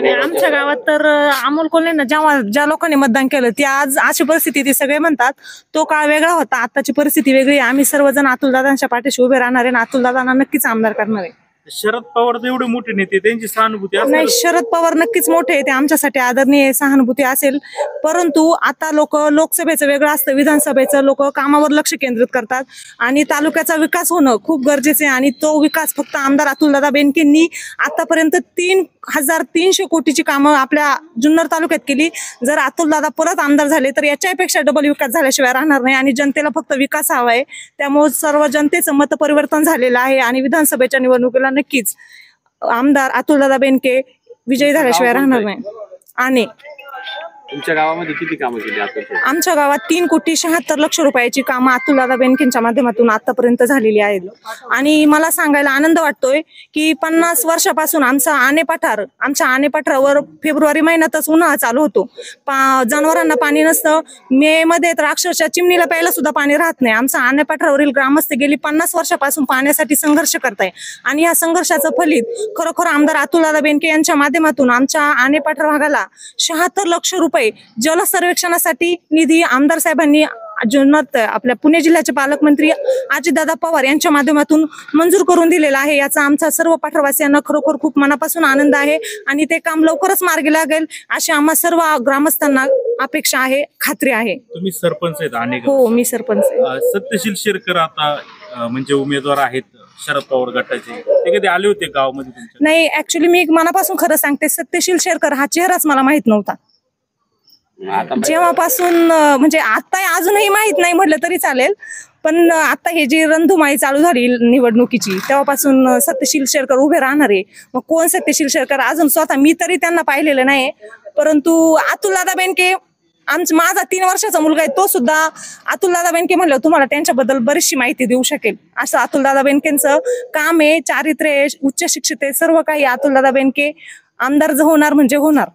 आणि आमच्या गावात तर अमोल कोल्हेंना जेव्हा ज्या लोकांनी मतदान केलं ते आज अशी परिस्थिती ते सगळे म्हणतात तो काळ वेगळा होता आताची परिस्थिती वेगळी आहे. आम्ही सर्वजण अतुलदादांच्या पाठीशी उभे राहणार आहे आणि अतुलदादांना नक्कीच आमदार करणार आहे शरद पवार तर एवढे मोठे नेते त्यांची सहानुभूती नाही शरद पवार नक्कीच मोठे ते आमच्यासाठी आदरणीय सहानुभूती असेल परंतु आता लोक लोकसभेचं वेगळं असतं विधानसभेचं लोक कामावर लक्ष केंद्रित करतात आणि तालुक्याचा विकास होणं खूप गरजेचं आहे आणि तो विकास फक्त आमदार अतुलदादा बेनकेंनी आतापर्यंत तीन हजार तीनशे कोटीची कामं आपल्या जुन्नर तालुक्यात केली जर दादा परत आमदार झाले तर याच्यापेक्षा डबल विकास झाल्याशिवाय राहणार नाही आणि जनतेला फक्त विकास हवा आहे त्यामुळे सर्व जनतेचं मत परिवर्तन झालेलं आहे आणि विधानसभेच्या निवडणुकीला नक्कीच आमदार अतुलदादा बेनके विजयी झाल्याशिवाय राहणार नाही आणि तुमच्या गावामध्ये किती आमच्या गावात तीन कोटी शहात्तर लक्ष रुपयाची कामं अतुलदादा बँकेच्या माध्यमातून आतापर्यंत झालेली आहेत आणि मला सांगायला आनंद वाटतोय की पन्नास वर्षापासून आमचा आणे पठार आमच्या आणे पठारावर फेब्रुवारी महिन्यातच उन्हा चालू होतो पा जनावरांना पाणी नसतं मे मध्ये तर अक्षरशः चिमणीला प्यायला सुद्धा पाणी राहत नाही आमचा आणे पठारावरील ग्रामस्थ गेली पन्नास वर्षापासून पाण्यासाठी संघर्ष करताय आणि या संघर्षाचं फलित खरोखर आमदार दादा बेनके यांच्या माध्यमातून आमच्या आणे पठार भागाला शहात्तर लक्ष रुपये रुपये जल सर्वेक्षणासाठी निधी आमदार साहेबांनी जीवनात आपल्या पुणे जिल्ह्याचे पालकमंत्री अजितदादा पवार यांच्या माध्यमातून मंजूर करून दिलेला आहे याचा आमचा सर्व पाठवासियांना खरोखर खूप मनापासून आनंद आहे आणि ते काम लवकरच मार्गी लागेल अशी आम्हा सर्व ग्रामस्थांना अपेक्षा आहे खात्री आहे तुम्ही सरपंच आहेत हो मी सरपंच सत्यशील शिरकर आता म्हणजे उमेदवार आहेत शरद पवार गटाचे ते कधी आले होते गावमध्ये नाही ऍक्च्युली मी मनापासून खरं सांगते सत्यशील शेरकर हा चेहराच मला माहित नव्हता जेव्हापासून म्हणजे आता अजूनही माहित नाही म्हटलं तरी चालेल पण आता हे जी रणधुमाळी चालू झाली निवडणुकीची तेव्हापासून सत्यशील शेरकर उभे राहणार आहे मग कोण सत्यशील शेरकर अजून स्वतः मी तरी त्यांना पाहिलेलं नाही परंतु अतुल दादा बेनके आमचा माझा तीन वर्षाचा मुलगा आहे तो सुद्धा दादा बेनके म्हणलं तुम्हाला त्यांच्याबद्दल बरीचशी माहिती देऊ शकेल असं अतुलदादा बेनकेंचं काम आहे चारित्र्य आहे, उच्च शिक्षित आहे सर्व काही अतुलदादा बेनके आमदार होणार म्हणजे होणार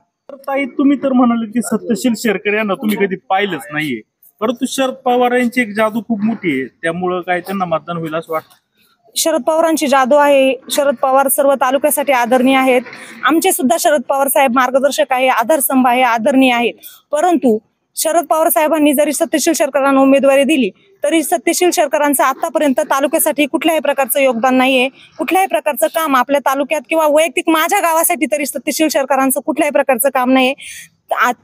ताई तुम्ही तर म्हणाले की सत्यशील शेरकर यांना तुम्ही कधी पाहिलंच नाहीये परंतु शरद पवार यांची एक जादू खूप मोठी आहे त्यामुळं काय त्यांना मतदान होईल असं वाटतं शरद पवारांची जादू आहे शरद पवार सर्व तालुक्यासाठी आदरणीय आहेत आमचे सुद्धा शरद पवार साहेब मार्गदर्शक आहे आधारस्तंभ आहे आदरणीय आहेत परंतु शरद पवार साहेबांनी जरी सत्यशील शेरकरांना उमेदवारी दिली तरी सत्यशील शेरकरांचं आतापर्यंत तालुक्यासाठी कुठल्याही प्रकारचं योगदान नाहीये कुठल्याही प्रकारचं काम आपल्या तालुक्यात किंवा वैयक्तिक माझ्या गावासाठी तरी सत्यशील शेरकरांचं कुठल्याही प्रकारचं काम नाहीये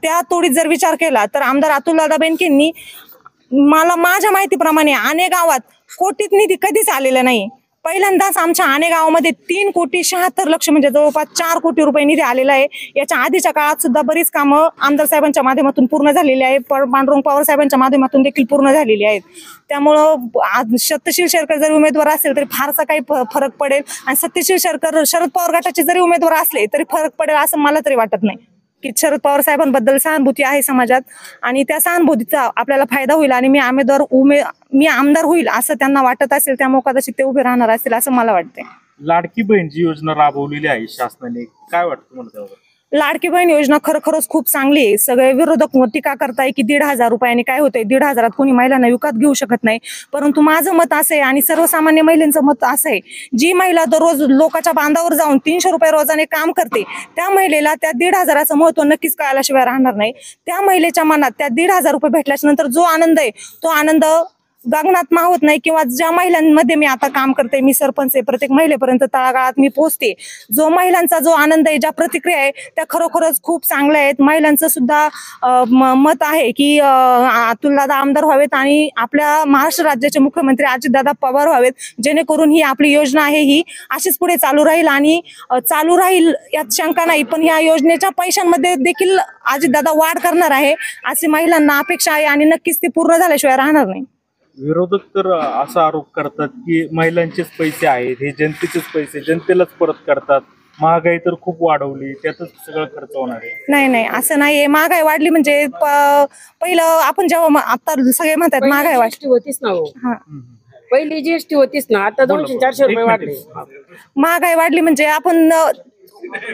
त्या तोडीत जर विचार केला तर आमदार अतुलदादा बेनकेंनी मला माझ्या माहितीप्रमाणे अनेक गावात कोटीत निधी कधीच आलेला नाही पहिल्यांदाच आमच्या गावामध्ये तीन कोटी शहात्तर लक्ष म्हणजे जवळपास चार कोटी रुपये निधी आलेला आहे याच्या आधीच्या काळात सुद्धा बरीच कामं आमदार साहेबांच्या माध्यमातून पूर्ण झालेली पण पांडुरंग पवार साहेबांच्या माध्यमातून देखील पूर्ण झालेली आहेत त्यामुळं सत्यशील शेरकर जरी उमेदवार असेल तरी फारसा काही फरक पडेल आणि सत्यशील शेरकर शरद पवार गटाचे जरी उमेदवार असले तरी फरक पडेल असं मला तरी वाटत नाही की शरद पवार साहेबांबद्दल सहानुभूती आहे समाजात आणि त्या सहानुभूतीचा आपल्याला फायदा होईल आणि मी आमेदवार उमे मी आमदार होईल असं त्यांना वाटत असेल त्या कदाचित ते उभे राहणार असतील असं मला वाटतंय लाडकी बहीण जी योजना राबवलेली आहे शासनाने काय वाटतं तुम्हाला लाडकी बहीण योजना खरोखरच खूप चांगली आहे सगळे विरोधक टीका करताय की दीड हजार रुपयाने काय होतंय दीड हजारात कोणी महिलांना विकत घेऊ शकत नाही परंतु माझं मत असं आहे आणि सर्वसामान्य महिलांचं मत असं आहे जी महिला दररोज लोकांच्या बांधावर जाऊन तीनशे रुपये रोजाने काम करते त्या महिलेला त्या दीड हजाराचं महत्व नक्कीच कळाल्याशिवाय राहणार नाही त्या महिलेच्या मनात त्या दीड हजार रुपये भेटल्याच्या नंतर जो आनंद आहे तो आनंद गगनात होत नाही किंवा ज्या महिलांमध्ये मी आता काम करते मी सरपंच आहे प्रत्येक महिलेपर्यंत तळागाळात मी पोहोचते जो महिलांचा जो आनंद आहे ज्या प्रतिक्रिया आहे त्या खरोखरच खूप चांगल्या आहेत महिलांचं सुद्धा मत आहे की अतुलदादा आमदार व्हावेत आणि आपल्या महाराष्ट्र राज्याचे मुख्यमंत्री अजितदादा पवार व्हावेत जेणेकरून ही आपली योजना आहे ही अशीच पुढे चालू राहील आणि चालू राहील यात शंका नाही पण या योजनेच्या पैशांमध्ये देखील अजितदादा वाढ करणार आहे अशी महिलांना अपेक्षा आहे आणि नक्कीच ती पूर्ण झाल्याशिवाय राहणार नाही विरोधक तर असा आरोप करतात की महिलांचेच पैसे आहेत हे जनतेचेच पैसे जनतेलाच परत करतात महागाई तर खूप वाढवली त्यातच सगळं खर्च होणार आहे नाही नाही असं नाहीये महागाई वाढली म्हणजे पहिलं आपण जेव्हा आता सगळे म्हणतात महागाई वाढली होतीच ना हो पहिली जीएसटी होतीच ना आता दोनशे चारशे रुपये वाढले महागाई वाढली म्हणजे आपण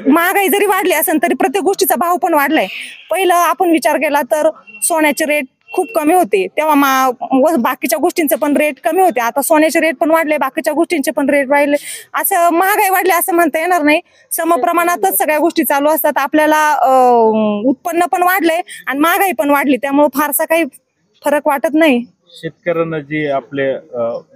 महागाई जरी वाढली असेल तरी प्रत्येक गोष्टीचा भाव पण वाढलाय पहिलं आपण विचार केला तर सोन्याचे रेट खूप कमी होते तेव्हा बाकीच्या गोष्टींचे पण रेट कमी होते आता सोन्याचे रेट पण वाढले बाकीच्या गोष्टींचे पण रेट वाढले असं महागाई वाढली असं म्हणता येणार नाही समप्रमाणातच सगळ्या गोष्टी चालू असतात आपल्याला उत्पन्न पण वाढलंय आणि महागाई पण वाढली त्यामुळे फारसा काही फरक वाटत नाही शेतकऱ्यांना जे आपले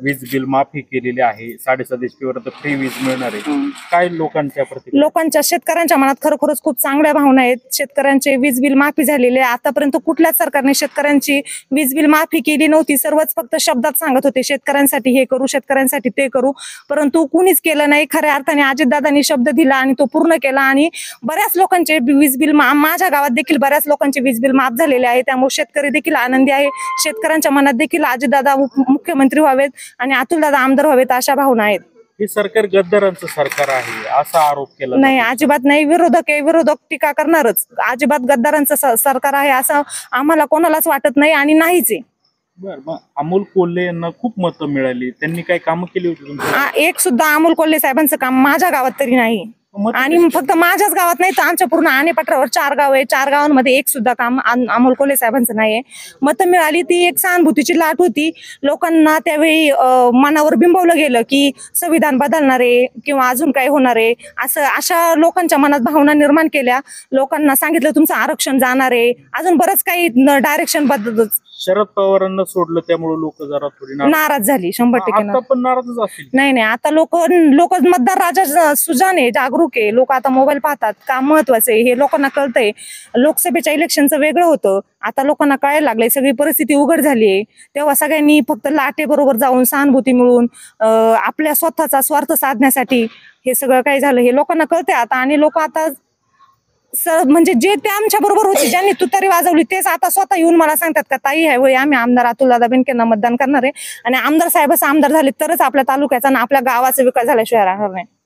वीज बिल माफी केलेली आहे साडेसात वर फ्री वीज मिळणार आहे काय लोकांच्या प्रति लोकांच्या शेतकऱ्यांच्या मनात खरोखरच खूप चांगल्या भावना आहेत शेतकऱ्यांचे वीज बिल माफी झालेले आतापर्यंत कुठल्याच सरकारने शेतकऱ्यांची वीज बिल माफी केली नव्हती सर्वच फक्त शब्दात सांगत होते शेतकऱ्यांसाठी हे करू शेतकऱ्यांसाठी ते करू परंतु कुणीच केलं नाही खऱ्या अर्थाने अजितदादांनी शब्द दिला आणि तो पूर्ण केला आणि बऱ्याच लोकांचे वीज बिल माझ्या गावात देखील बऱ्याच लोकांचे वीज बिल माफ झालेले आहे त्यामुळे शेतकरी देखील आनंदी आहे शेतकऱ्यांच्या मनात देखील दादा मुख्यमंत्री व्हावेत आणि अतुलदादा आमदार व्हावेत अशा भावना आहेत हे सरकार गद्दारांचं सरकार आहे असा आरोप केला नाही अजिबात नाही विरोधक आहे विरोधक टीका करणारच अजिबात गद्दारांचं सरकार आहे असं आम्हाला कोणालाच वाटत नाही आणि नाहीच आहे अमोल कोल्हे यांना खूप मतं मिळाली त्यांनी काही कामं केली होती एक सुद्धा अमोल कोल्हे साहेबांचं काम माझ्या गावात तरी नाही आणि फक्त माझ्याच गावात नाही तर आमच्या पूर्ण आणि पठरावर चार गाव आहे चार गावांमध्ये एक सुद्धा काम अमोल कोले साहेबांचं नाही आहे मतं मिळाली ती एक सहानुभूतीची लाट होती लोकांना त्यावेळी मनावर बिंबवलं गेलं की संविधान बदलणार आहे किंवा अजून काय होणार आहे असं अशा लोकांच्या मनात भावना निर्माण केल्या लोकांना सांगितलं तुमचं आरक्षण जाणार आहे अजून बरंच काही डायरेक्शन बदलच शरद पवारांना सोडलं त्यामुळे लोक जरा नाराज झाली शंभर टक्के नाही नाही आता लोक लोक मतदार राजा सुजाने जागृत जागरूक आहे लोक आता मोबाईल पाहतात का महत्वाचं आहे हे लोकांना कळतंय लोकसभेच्या इलेक्शनचं वेगळं होतं आता लोकांना कळायला लागलंय सगळी परिस्थिती उघड झाली आहे तेव्हा सगळ्यांनी फक्त लाटे बरोबर जाऊन सहानुभूती मिळून आपल्या स्वतःचा स्वार्थ साधण्यासाठी हे सगळं काय झालं हे लोकांना कळतंय आता आणि लोक आता म्हणजे जे ते आमच्या बरोबर होते ज्यांनी तुतारी वाजवली तेच आता स्वतः येऊन मला सांगतात का ताई आहे वय आम्ही आमदार दादा बेनकेंना मतदान करणार आहे आणि आमदार साहेबच आमदार झाले तरच आपल्या तालुक्याचा आणि आपल्या गावाचा विकास झाल्याशिवाय राहणार नाही